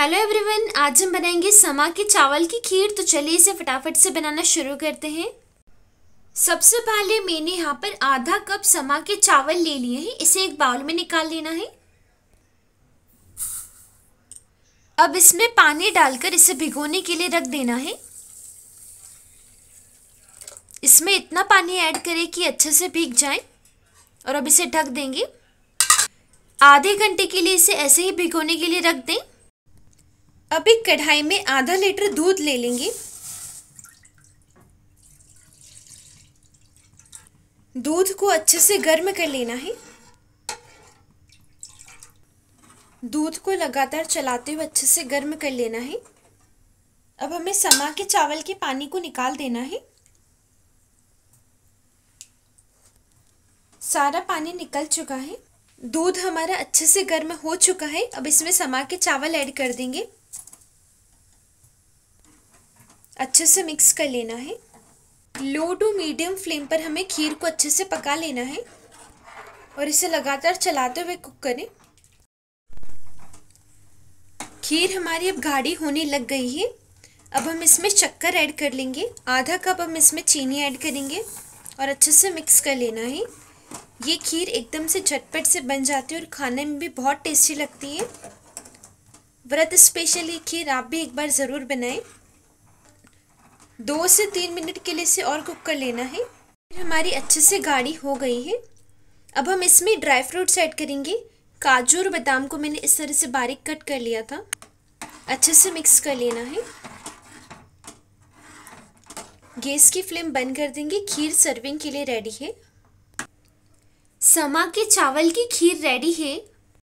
hello everyone आज हम बनाएंगे समा के चावल की खीर तो चलिए इसे फटाफट से बनाना शुरू करते हैं सबसे पहले मैंने यहाँ पर आधा कप समा के चावल ले लिए हैं इसे एक बाउल में निकाल लेना है अब इसमें पानी डालकर इसे भिगोने के लिए रख देना है इसमें इतना पानी ऐड करें कि अच्छे से भीग जाए और अब इसे ढक देंगे आधे घंटे के लिए इसे ऐसे ही भिगोने के लिए रख दें अब एक कढ़ाई में आधा लीटर दूध ले लेंगे दूध को अच्छे से गर्म कर लेना है दूध को लगातार चलाते हुए अच्छे से गर्म कर लेना है अब हमें समा के चावल के पानी को निकाल देना है सारा पानी निकल चुका है दूध हमारा अच्छे से गर्म हो चुका है अब इसमें समा के चावल ऐड कर देंगे अच्छे से मिक्स कर लेना है लो टू मीडियम फ्लेम पर हमें खीर को अच्छे से पका लेना है और इसे लगातार चलाते हुए कुक करें खीर हमारी अब गाढ़ी होने लग गई है अब हम इसमें शक्कर ऐड कर लेंगे आधा कप हम इसमें चीनी ऐड करेंगे और अच्छे से मिक्स कर लेना है ये खीर एकदम से झटपट से बन जाती है और खाने में भी बहुत टेस्टी लगती है व्रत स्पेशल ये खीर आप भी एक बार ज़रूर बनाएं दो से तीन मिनट के लिए इसे और कुक कर लेना है हमारी अच्छे से गाढ़ी हो गई है अब हम इसमें ड्राई फ्रूट्स ऐड करेंगे काजू और बादाम को मैंने इस तरह से बारीक कट कर लिया था अच्छे से मिक्स कर लेना है गैस की फ्लेम बंद कर देंगे खीर सर्विंग के लिए रेडी है समा के चावल की खीर रेडी है